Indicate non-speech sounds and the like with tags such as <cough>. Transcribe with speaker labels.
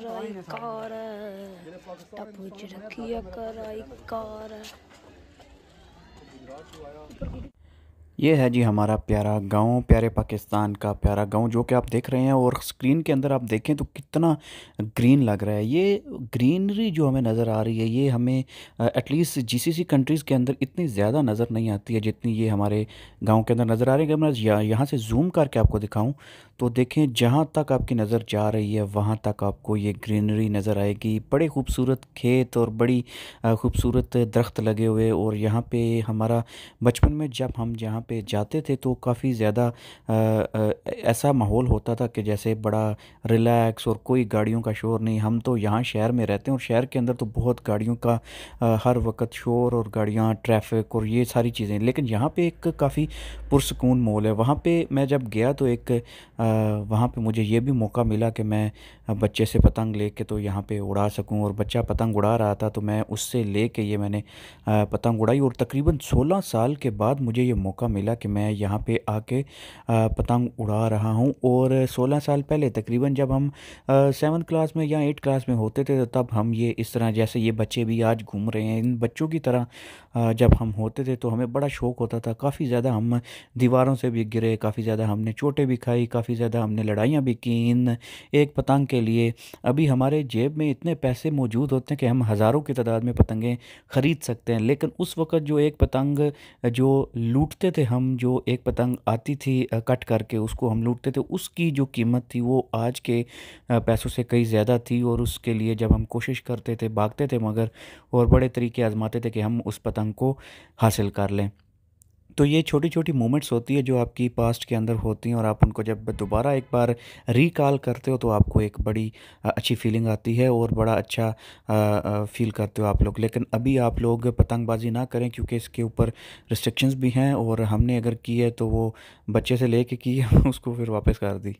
Speaker 1: ਕਰਾਈ ਕਾਰ ਟੱਪੂ ਚ ਰੱਖੀ ਕਰਾਈ ਕਾਰ ये है जी हमारा प्यारा गांव प्यारे पाकिस्तान का प्यारा गांव जो कि आप देख रहे हैं और स्क्रीन के अंदर आप देखें तो कितना ग्रीन लग रहा है ये ग्रीनरी जो हमें नज़र आ रही है ये हमें एटलीस्ट जीसीसी कंट्रीज़ के अंदर इतनी ज़्यादा नज़र नहीं आती है जितनी ये हमारे गाँव के अंदर नज़र आ रही है मैं यहाँ से जूम करके आपको दिखाऊँ तो देखें जहाँ तक आपकी नज़र जा रही है वहाँ तक आपको ये ग्रीनरी नज़र आएगी बड़े खूबसूरत खेत और बड़ी खूबसूरत दरख्त लगे हुए और यहाँ पर हमारा बचपन में जब हम जहाँ पे जाते थे तो काफ़ी ज़्यादा ऐसा माहौल होता था कि जैसे बड़ा रिलैक्स और कोई गाड़ियों का शोर नहीं हम तो यहाँ शहर में रहते हैं और शहर के अंदर तो बहुत गाड़ियों का हर वक्त शोर और गाड़ियाँ ट्रैफिक और ये सारी चीज़ें लेकिन यहाँ पर एक काफ़ी पुरसकून माहौल है वहाँ पर मैं जब गया तो एक वहाँ पर मुझे ये भी मौका मिला कि मैं बच्चे से पतंग ले के तो यहाँ पर उड़ा सकूँ और बच्चा पतंग उड़ा रहा था तो मैं उससे ले ये मैंने पतंग उड़ाई और तकरीबन सोलह साल के बाद मुझे ये मौका मिला मिला कि मैं यहाँ पे आके पतंग उड़ा रहा हूँ और 16 साल पहले तकरीबन जब हम सेवन क्लास में या एट क्लास में होते थे तो तब हम ये इस तरह जैसे ये बच्चे भी आज घूम रहे हैं इन बच्चों की तरह जब हम होते थे तो हमें बड़ा शौक़ होता था काफ़ी ज़्यादा हम दीवारों से भी गिरे काफ़ी ज़्यादा हमने चोटें भी खाई काफ़ी ज़्यादा हमने लड़ाइयाँ भी की इन एक पतंग के लिए अभी हमारे जेब में इतने पैसे मौजूद होते हैं कि हम हज़ारों की तादाद में पतंगें ख़रीद सकते हैं लेकिन उस वक़्त जो एक पतंग जो लूटते थे हम जो एक पतंग आती थी कट करके उसको हम लूटते थे उसकी जो कीमत थी वो आज के पैसों से कई ज़्यादा थी और उसके लिए जब हम कोशिश करते थे भागते थे मगर और बड़े तरीके आजमाते थे कि हम उस पतंग को हासिल कर लें तो ये छोटी छोटी मोमेंट्स होती है जो आपकी पास्ट के अंदर होती हैं और आप उनको जब दोबारा एक बार रिकॉल करते हो तो आपको एक बड़ी अच्छी फीलिंग आती है और बड़ा अच्छा फील करते हो आप लोग लेकिन अभी आप लोग पतंगबाजी ना करें क्योंकि इसके ऊपर रिस्ट्रिक्शंस भी हैं और हमने अगर की है तो वो बच्चे से ले की है <laughs> उसको फिर वापस कर दी